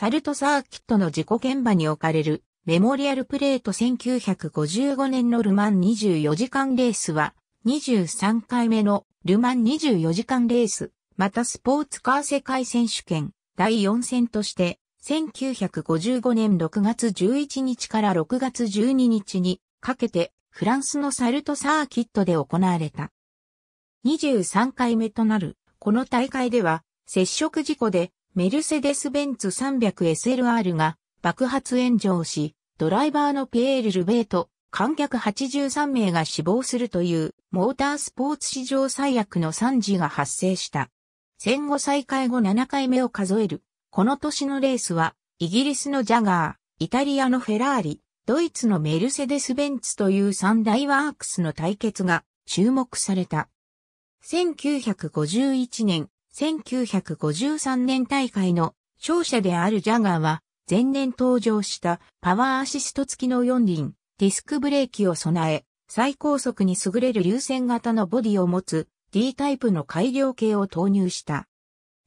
サルトサーキットの事故現場に置かれるメモリアルプレート1955年のルマン24時間レースは23回目のルマン24時間レース、またスポーツカー世界選手権第4戦として1955年6月11日から6月12日にかけてフランスのサルトサーキットで行われた。23回目となるこの大会では接触事故でメルセデス・ベンツ 300SLR が爆発炎上し、ドライバーのピエール・ルベート、観客83名が死亡するという、モータースポーツ史上最悪の惨事が発生した。戦後再開後7回目を数える。この年のレースは、イギリスのジャガー、イタリアのフェラーリ、ドイツのメルセデス・ベンツという三大ワークスの対決が注目された。1951年、1953年大会の勝者であるジャガーは、前年登場したパワーアシスト付きの四輪、ディスクブレーキを備え、最高速に優れる流線型のボディを持つ D タイプの改良系を投入した。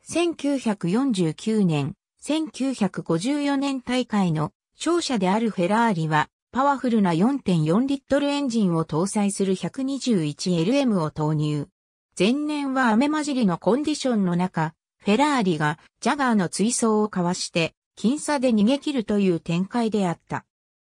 1949年、1954年大会の勝者であるフェラーリは、パワフルな4.4リットルエンジンを搭載する 121LM を投入。前年は雨混じりのコンディションの中、フェラーリがジャガーの追走をかわして、僅差で逃げ切るという展開であった。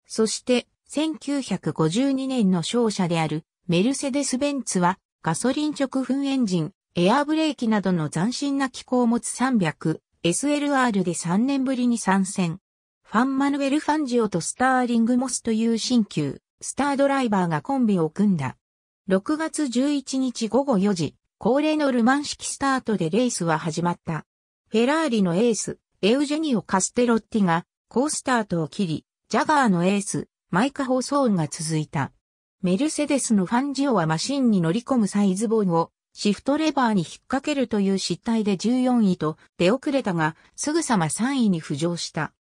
そして、1952年の勝者であるメルセデス・ベンツは、ガソリン直噴エンジン、エアブレーキなどの斬新な機構を持つ 300SLR で3年ぶりに参戦。ファン・マヌエル・ファンジオとスターリング・モスという新旧、スタードライバーがコンビを組んだ。6月11日午後4時、恒例のルマン式スタートでレースは始まった。フェラーリのエース、エウジェニオ・カステロッティが、ースタートを切り、ジャガーのエース、マイカ・ホーソーンが続いた。メルセデスのファンジオはマシンに乗り込むサイズボンをシフトレバーに引っ掛けるという失態で14位と出遅れたが、すぐさま3位に浮上した。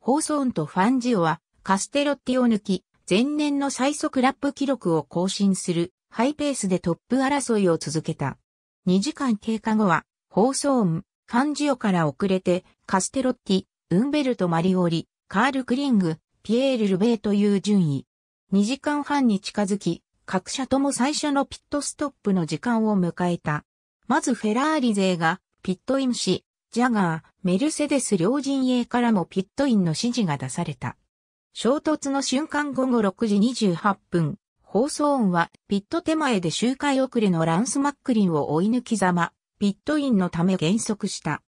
ホーソーンとファンジオはカステロッティを抜き、前年の最速ラップ記録を更新するハイペースでトップ争いを続けた。2時間経過後は、放送音、ファンジオから遅れて、カステロッティ、ウンベルト・マリオリ、カール・クリング、ピエール・ルベイという順位。2時間半に近づき、各社とも最初のピットストップの時間を迎えた。まずフェラーリ勢が、ピットインし、ジャガー、メルセデス両陣営からもピットインの指示が出された。衝突の瞬間午後6時28分、放送音はピット手前で周回遅れのランス・マックリンを追い抜きざま、ピットインのため減速した。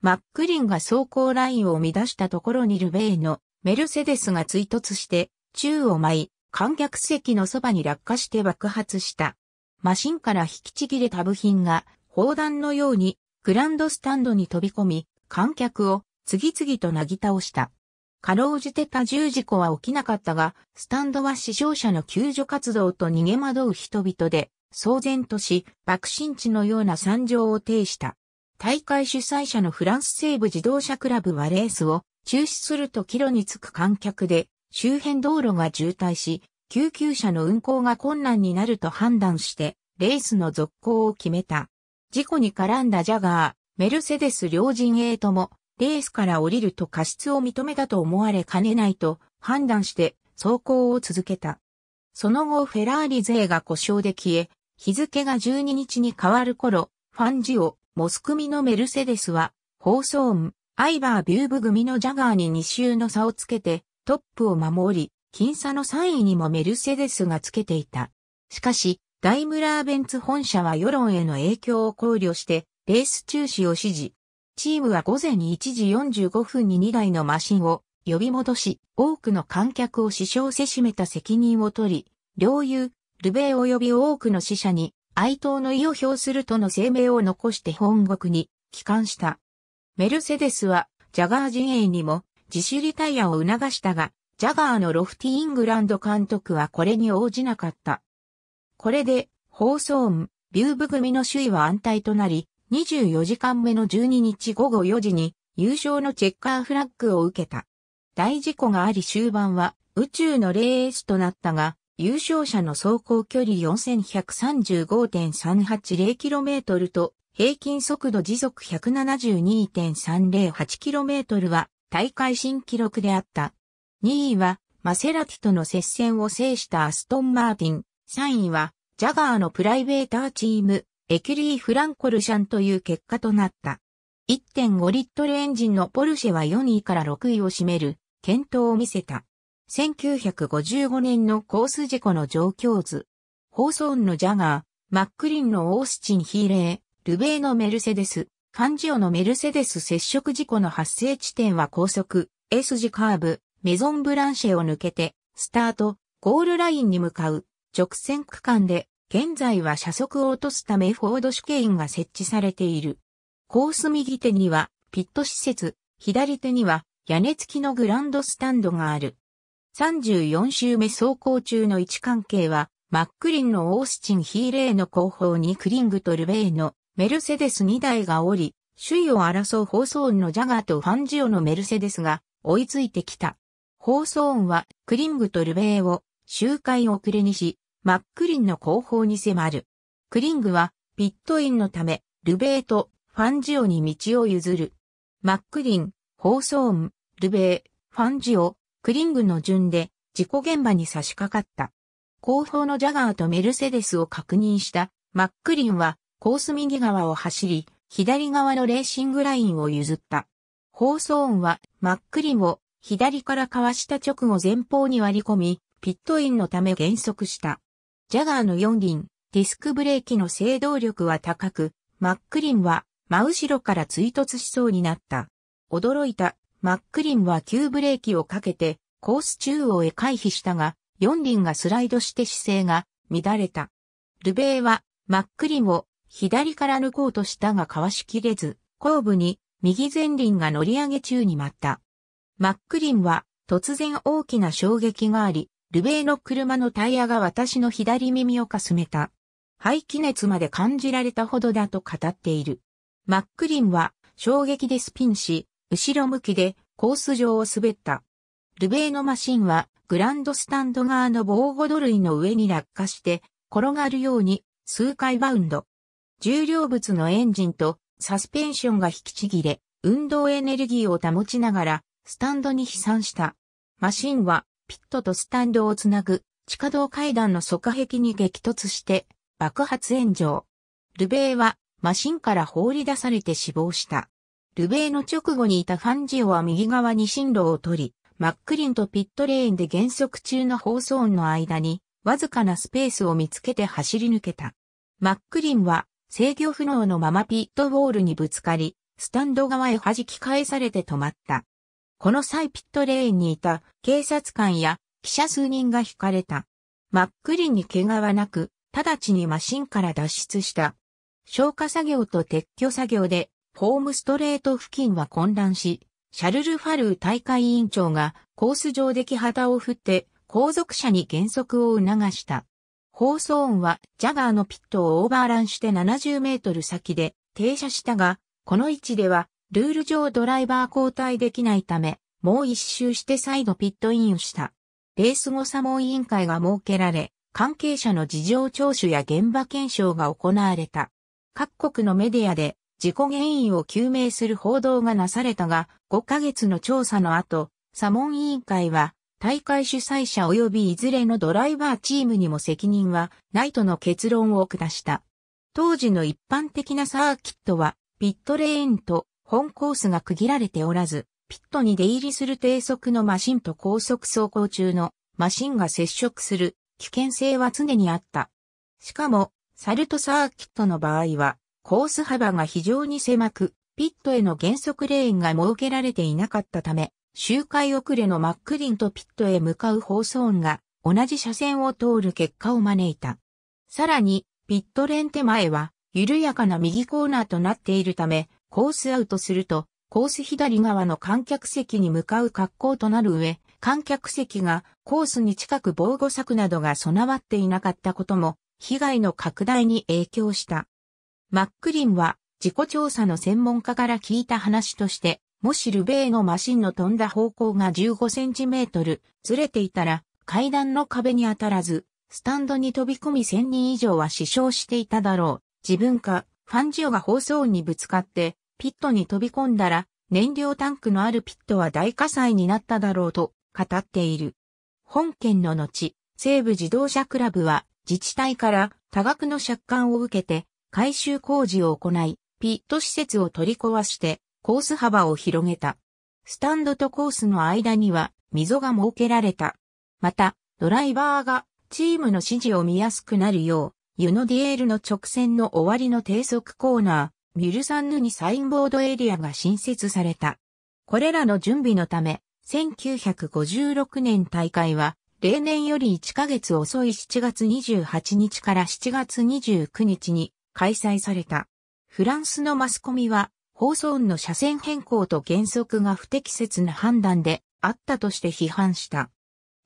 マックリンが走行ラインを乱したところにルベイのメルセデスが追突して、宙を舞い、観客席のそばに落下して爆発した。マシンから引きちぎれた部品が砲弾のようにグランドスタンドに飛び込み、観客を次々となぎ倒した。かろうじて多重事故は起きなかったが、スタンドは死傷者の救助活動と逃げ惑う人々で、騒然とし、爆心地のような惨状を呈した。大会主催者のフランス西部自動車クラブはレースを中止すると帰路に着く観客で、周辺道路が渋滞し、救急車の運行が困難になると判断して、レースの続行を決めた。事故に絡んだジャガー、メルセデス両陣営とも、レースから降りると過失を認めたと思われかねないと判断して走行を続けた。その後フェラーリ勢が故障で消え、日付が12日に変わる頃、ファンジオ、モス組のメルセデスは、放送音ン、アイバービューブ組のジャガーに2周の差をつけて、トップを守り、僅差の3位にもメルセデスがつけていた。しかし、ダイムラーベンツ本社は世論への影響を考慮して、レース中止を指示。チームは午前1時45分に2台のマシンを呼び戻し、多くの観客を死傷せしめた責任を取り、領有、ルベー及び多くの死者に哀悼の意を表するとの声明を残して本国に帰還した。メルセデスはジャガー陣営にも自主リタイアを促したが、ジャガーのロフティイングランド監督はこれに応じなかった。これで、放送音、ビューブ組の首位は安泰となり、24時間目の12日午後4時に優勝のチェッカーフラッグを受けた。大事故があり終盤は宇宙のレースとなったが、優勝者の走行距離 4135.380km と平均速度時速 172.308km は大会新記録であった。2位はマセラティとの接戦を制したアストン・マーティン。3位はジャガーのプライベーターチームエキュリー・フランコルシャンという結果となった。1.5リットルエンジンのポルシェは4位から6位を占める、検討を見せた。1955年のコース事故の状況図。ホーソーンのジャガー、マックリンのオースチン・ヒーレー、ルベイのメルセデス、カンジオのメルセデス接触事故の発生地点は高速、S 字カーブ、メゾンブランシェを抜けて、スタート、ゴールラインに向かう、直線区間で、現在は車速を落とすためフォード主権が設置されている。コース右手にはピット施設、左手には屋根付きのグランドスタンドがある。34周目走行中の位置関係は、マックリンのオースチン・ヒーレーの後方にクリングとルベイのメルセデス2台がおり、首位を争う放送音のジャガーとファンジオのメルセデスが追いついてきた。放送音はクリングとルベイを周回遅れにし、マックリンの後方に迫る。クリングは、ピットインのため、ルベーとファンジオに道を譲る。マックリン、ホーソーン、ルベー、ファンジオ、クリングの順で、事故現場に差し掛かった。後方のジャガーとメルセデスを確認したマックリンはコース右側を走り、左側のレーシングラインを譲った。放送音はマックリンを左からかわした直後前方に割り込み、ピットインのため減速した。ジャガーの4輪、ディスクブレーキの制動力は高く、マックリンは真後ろから追突しそうになった。驚いたマックリンは急ブレーキをかけてコース中央へ回避したが、4輪がスライドして姿勢が乱れた。ルベーはマックリンを左から抜こうとしたがかわしきれず、後部に右前輪が乗り上げ中に舞った。マックリンは突然大きな衝撃があり、ルベイの車のタイヤが私の左耳をかすめた。排気熱まで感じられたほどだと語っている。マックリンは衝撃でスピンし、後ろ向きでコース上を滑った。ルベイのマシンはグランドスタンド側の防護土類の上に落下して転がるように数回バウンド。重量物のエンジンとサスペンションが引きちぎれ、運動エネルギーを保ちながらスタンドに飛散した。マシンはピットとスタンドをつなぐ地下道階段の側壁に激突して爆発炎上。ルベーはマシンから放り出されて死亡した。ルベイの直後にいたファンジオは右側に進路を取り、マックリンとピットレーンで減速中の放送音の間に、わずかなスペースを見つけて走り抜けた。マックリンは制御不能のままピットウォールにぶつかり、スタンド側へ弾き返されて止まった。この際ピットレーンにいた警察官や記者数人が惹かれた。真っ黒に怪我はなく、直ちにマシンから脱出した。消火作業と撤去作業で、ホームストレート付近は混乱し、シャルル・ファルー大会委員長がコース上で木旗を振って後続車に減速を促した。放送音はジャガーのピットをオーバーランして70メートル先で停車したが、この位置ではルール上ドライバー交代できないため、もう一周して再度ピットインをした。レース後サモン委員会が設けられ、関係者の事情聴取や現場検証が行われた。各国のメディアで事故原因を究明する報道がなされたが、5ヶ月の調査の後、サモン委員会は、大会主催者及びいずれのドライバーチームにも責任はないとの結論を下した。当時の一般的なサーキットは、ピットレーンと本コースが区切られておらず、ピットに出入りする低速のマシンと高速走行中のマシンが接触する危険性は常にあった。しかも、サルトサーキットの場合は、コース幅が非常に狭く、ピットへの減速レーンが設けられていなかったため、周回遅れのマックリンとピットへ向かう放送音が同じ車線を通る結果を招いた。さらに、ピットレン手前は緩やかな右コーナーとなっているため、コースアウトすると、コース左側の観客席に向かう格好となる上、観客席がコースに近く防護柵などが備わっていなかったことも、被害の拡大に影響した。マックリンは、自己調査の専門家から聞いた話として、もしルベーのマシンの飛んだ方向が15センチメートルずれていたら、階段の壁に当たらず、スタンドに飛び込み1000人以上は死傷していただろう。自分か、ファンジオが放送にぶつかって、ピットに飛び込んだら、燃料タンクのあるピットは大火災になっただろうと語っている。本県の後、西部自動車クラブは自治体から多額の借款を受けて改修工事を行い、ピット施設を取り壊してコース幅を広げた。スタンドとコースの間には溝が設けられた。また、ドライバーがチームの指示を見やすくなるよう、ユノディエールの直線の終わりの低速コーナー、ミルサンヌにサインボードエリアが新設された。これらの準備のため、1956年大会は、例年より1ヶ月遅い7月28日から7月29日に開催された。フランスのマスコミは、放送音の車線変更と原則が不適切な判断であったとして批判した。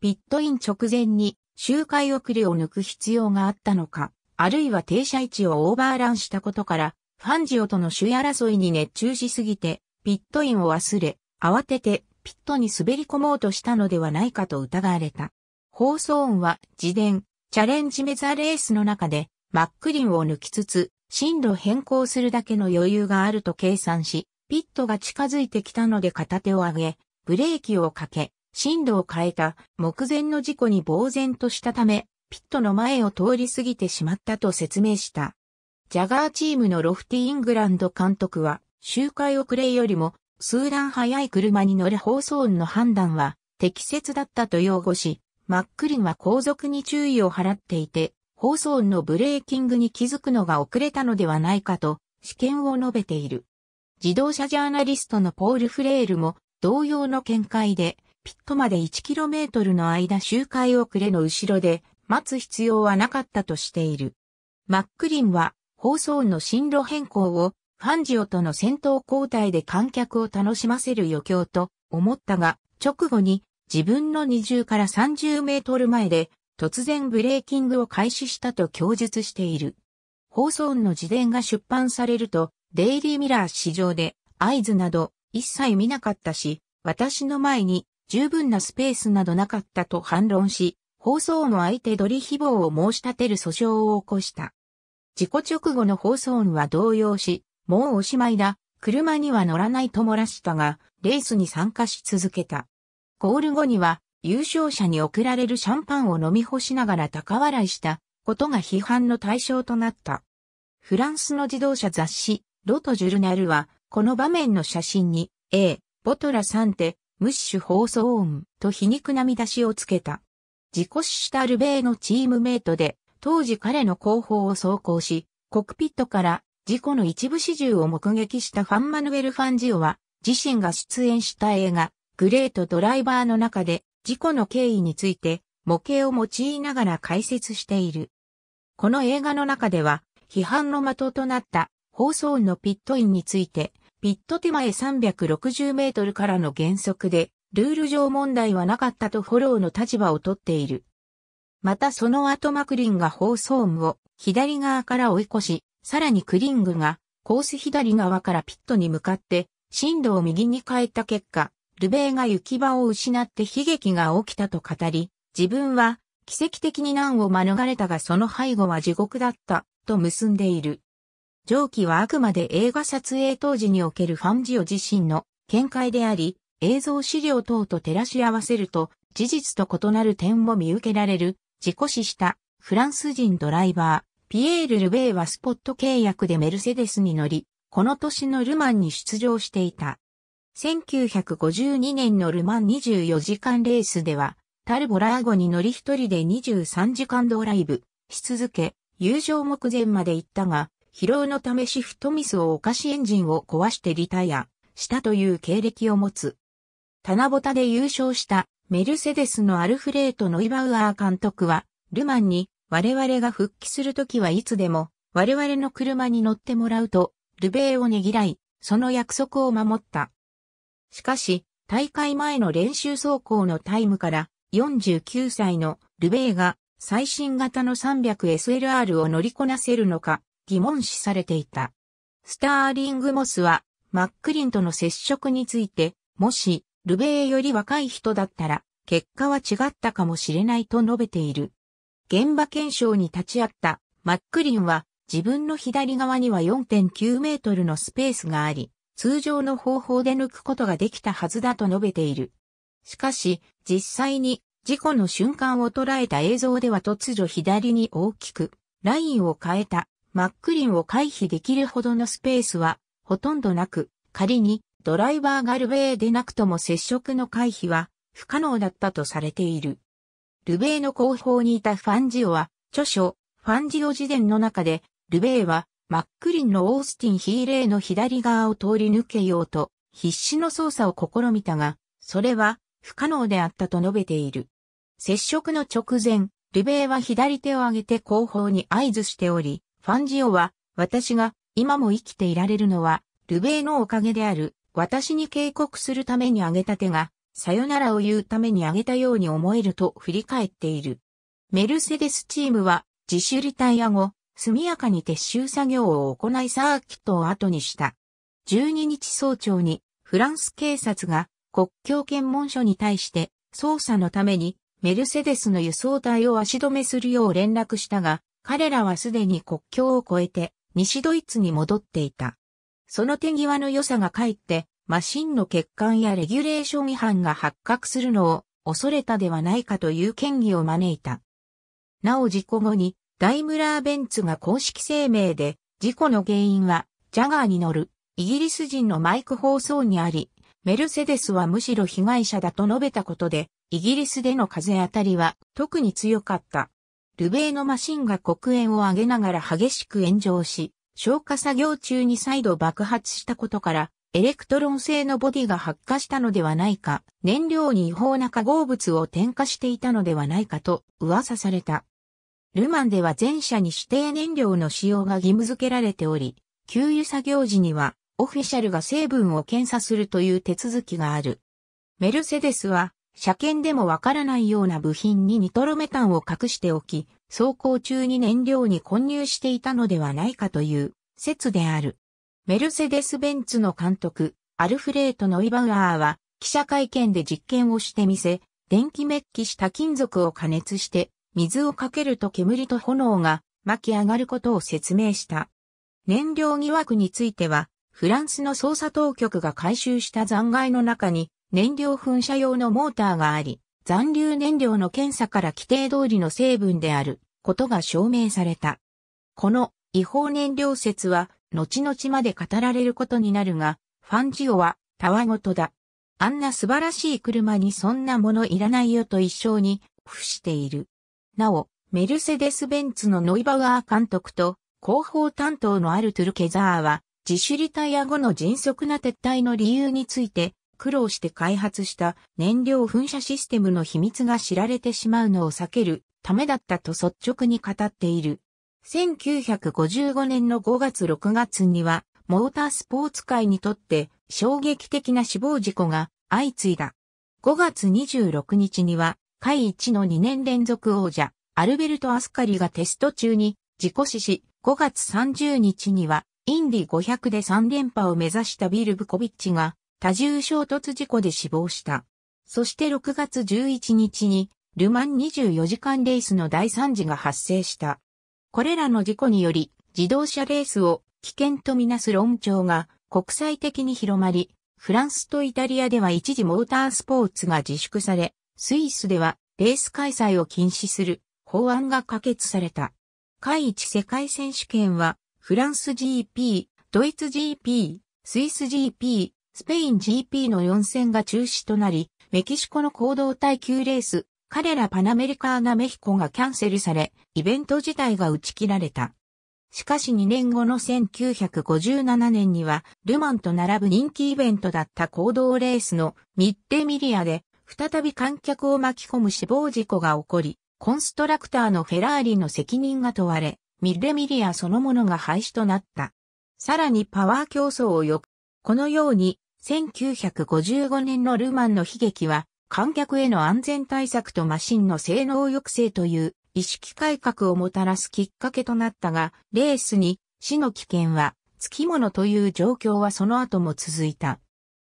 ピットイン直前に周回遅れを抜く必要があったのか、あるいは停車位置をオーバーランしたことからファンジオとの首位争いに熱中しすぎて、ピットインを忘れ、慌ててピットに滑り込もうとしたのではないかと疑われた。放送音は自伝、チャレンジメザレースの中で、マックリンを抜きつつ、進路変更するだけの余裕があると計算し、ピットが近づいてきたので片手を上げ、ブレーキをかけ、進路を変えた目前の事故に呆然としたため、ピットの前を通り過ぎてしまったと説明した。ジャガーチームのロフティ・イングランド監督は、周回遅れよりも、数段早い車に乗る放送音の判断は、適切だったと擁護し、マックリンは後続に注意を払っていて、放送音のブレーキングに気づくのが遅れたのではないかと、試験を述べている。自動車ジャーナリストのポール・フレールも、同様の見解で、ピットまで 1km の間周回遅れの後ろで、待つ必要はなかったとしている。マックリンは、放送の進路変更をファンジオとの戦闘交代で観客を楽しませる余興と思ったが、直後に自分の20から30メートル前で突然ブレーキングを開始したと供述している。放送の自伝が出版されると、デイリーミラー市場で合図など一切見なかったし、私の前に十分なスペースなどなかったと反論し、放送の相手取り誹謗を申し立てる訴訟を起こした。事故直後の放送音は動揺し、もうおしまいだ、車には乗らないと漏らしたが、レースに参加し続けた。ゴール後には、優勝者に贈られるシャンパンを飲み干しながら高笑いしたことが批判の対象となった。フランスの自動車雑誌、ロトジュルナルは、この場面の写真に、A、ボトランテ、ムッシュ放送音と皮肉な見出しをつけた。自己死したルベーのチームメイトで、当時彼の後方を走行し、コックピットから事故の一部始終を目撃したファン・マヌエル・ファンジオは、自身が出演した映画、グレート・ドライバーの中で、事故の経緯について、模型を用いながら解説している。この映画の中では、批判の的となった放送音のピットインについて、ピット手前360メートルからの原則で、ルール上問題はなかったとフォローの立場をとっている。またその後マクリンが放送部を左側から追い越し、さらにクリングがコース左側からピットに向かって進路を右に変えた結果、ルベーが行き場を失って悲劇が起きたと語り、自分は奇跡的に難を免れたがその背後は地獄だったと結んでいる。上記はあくまで映画撮影当時におけるファンジオ自身の見解であり、映像資料等と照らし合わせると、事実と異なる点も見受けられる事故死したフランス人ドライバー、ピエール・ルベイはスポット契約でメルセデスに乗り、この年のルマンに出場していた。1952年のルマン24時間レースでは、タルボラーゴに乗り一人で23時間ドライブし続け、友情目前まで行ったが、疲労のためシフトミスを犯しエンジンを壊してリタイアしたという経歴を持つ。棚ぼたで優勝したメルセデスのアルフレート・ノイバウアー監督は、ルマンに、我々が復帰するときはいつでも、我々の車に乗ってもらうと、ルベーをねぎらい、その約束を守った。しかし、大会前の練習走行のタイムから49歳のルベーが最新型の 300SLR を乗りこなせるのか疑問視されていた。スターリングモスはマックリンとの接触について、もしルベーより若い人だったら、結果は違ったかもしれないと述べている。現場検証に立ち会ったマックリンは自分の左側には4.9メートルのスペースがあり、通常の方法で抜くことができたはずだと述べている。しかし、実際に事故の瞬間を捉えた映像では突如左に大きくラインを変えたマックリンを回避できるほどのスペースはほとんどなく、仮にドライバーがルベーでなくとも接触の回避は不可能だったとされている。ルベーの後方にいたファンジオは、著書、ファンジオ事伝の中で、ルベーは、マックリンのオースティン・ヒーレーの左側を通り抜けようと、必死の操作を試みたが、それは不可能であったと述べている。接触の直前、ルベーは左手を上げて後方に合図しており、ファンジオは、私が今も生きていられるのは、ルベーのおかげである、私に警告するためにあげた手が、さよならを言うためにあげたように思えると振り返っている。メルセデスチームは自主リタイア後、速やかに撤収作業を行いサーキットを後にした。12日早朝にフランス警察が国境検問所に対して捜査のためにメルセデスの輸送隊を足止めするよう連絡したが、彼らはすでに国境を越えて西ドイツに戻っていた。その手際の良さがかえって、マシンの欠陥やレギュレーション違反が発覚するのを恐れたではないかという権疑を招いた。なお事故後に、ダイムラーベンツが公式声明で、事故の原因は、ジャガーに乗る、イギリス人のマイク・放送にあり、メルセデスはむしろ被害者だと述べたことで、イギリスでの風当たりは特に強かった。ルベイのマシンが黒煙を上げながら激しく炎上し、消火作業中に再度爆発したことから、エレクトロン製のボディが発火したのではないか、燃料に違法な化合物を添加していたのではないかと噂された。ルマンでは全社に指定燃料の使用が義務付けられており、給油作業時にはオフィシャルが成分を検査するという手続きがある。メルセデスは車検でもわからないような部品にニトロメタンを隠しておき、走行中に燃料に混入していたのではないかという説である。メルセデス・ベンツの監督、アルフレート・ノイバウアーは記者会見で実験をしてみせ、電気メッキした金属を加熱して水をかけると煙と炎が巻き上がることを説明した。燃料疑惑については、フランスの捜査当局が回収した残骸の中に燃料噴射用のモーターがあり、残留燃料の検査から規定通りの成分であることが証明された。この違法燃料説は後々まで語られることになるが、ファンジオはたわごとだ。あんな素晴らしい車にそんなものいらないよと一生に付している。なお、メルセデス・ベンツのノイバウアー監督と広報担当のアルトゥル・ケザーは自主リタイア後の迅速な撤退の理由について苦労して開発した燃料噴射システムの秘密が知られてしまうのを避けるためだったと率直に語っている。1955年の5月6月には、モータースポーツ界にとって衝撃的な死亡事故が相次いだ。5月26日には、会一の2年連続王者、アルベルト・アスカリがテスト中に事故死し、5月30日には、インディ500で3連覇を目指したビル・ブコビッチが、多重衝突事故で死亡した。そして6月11日に、ルマン24時間レースの大惨事が発生した。これらの事故により、自動車レースを危険とみなす論調が国際的に広まり、フランスとイタリアでは一時モータースポーツが自粛され、スイスではレース開催を禁止する法案が可決された。第一世界選手権は、フランス GP、ドイツ GP、スイス GP、スペイン GP の4戦が中止となり、メキシコの行動耐久レース、彼らパナメリカーナメヒコがキャンセルされ、イベント自体が打ち切られた。しかし2年後の1957年には、ルマンと並ぶ人気イベントだった行動レースのミッテミリアで、再び観客を巻き込む死亡事故が起こり、コンストラクターのフェラーリの責任が問われ、ミッレミリアそのものが廃止となった。さらにパワー競争をよく、このように1955年のルマンの悲劇は、観客への安全対策とマシンの性能抑制という意識改革をもたらすきっかけとなったが、レースに死の危険はつきものという状況はその後も続いた。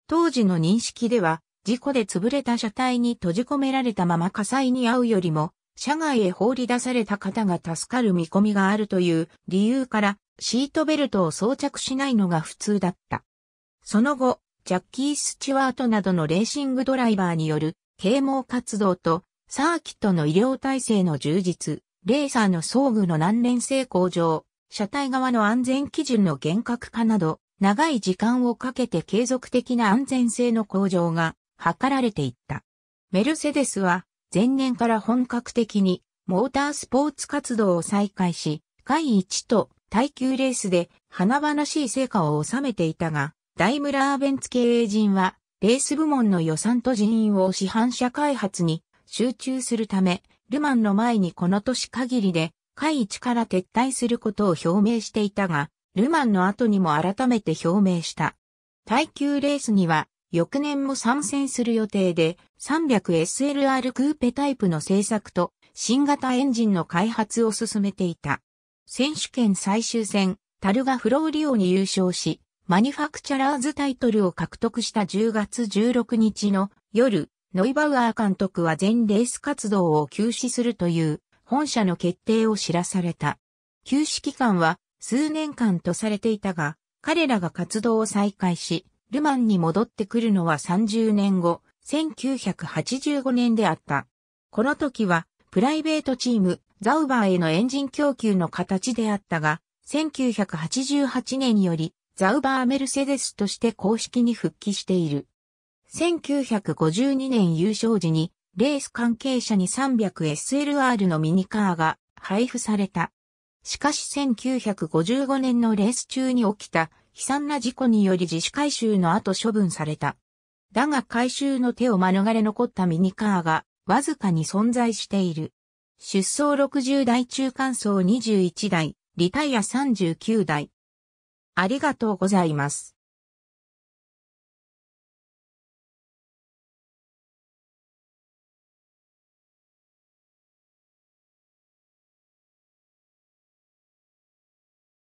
当時の認識では、事故で潰れた車体に閉じ込められたまま火災に遭うよりも、車外へ放り出された方が助かる見込みがあるという理由から、シートベルトを装着しないのが普通だった。その後、ジャッキー・スチュワートなどのレーシングドライバーによる啓蒙活動とサーキットの医療体制の充実、レーサーの装具の難連性向上、車体側の安全基準の厳格化など、長い時間をかけて継続的な安全性の向上が図られていった。メルセデスは前年から本格的にモータースポーツ活動を再開し、第1と耐久レースで華々しい成果を収めていたが、ダイムラーベンツ経営陣は、レース部門の予算と人員を市販車開発に集中するため、ルマンの前にこの年限りで、会一から撤退することを表明していたが、ルマンの後にも改めて表明した。耐久レースには、翌年も参戦する予定で、300SLR クーペタイプの製作と、新型エンジンの開発を進めていた。選手権最終戦、タルガフローリオに優勝し、マニファクチャラーズタイトルを獲得した10月16日の夜、ノイバウアー監督は全レース活動を休止するという本社の決定を知らされた。休止期間は数年間とされていたが、彼らが活動を再開し、ルマンに戻ってくるのは30年後、1985年であった。この時は、プライベートチーム、ザウバーへのエンジン供給の形であったが、1988年よりザウバーメルセデスとして公式に復帰している。1952年優勝時に、レース関係者に 300SLR のミニカーが配布された。しかし1955年のレース中に起きた悲惨な事故により自主回収の後処分された。だが回収の手を免れ残ったミニカーがわずかに存在している。出走60台中間走21台、リタイア39台、ありがとうございます。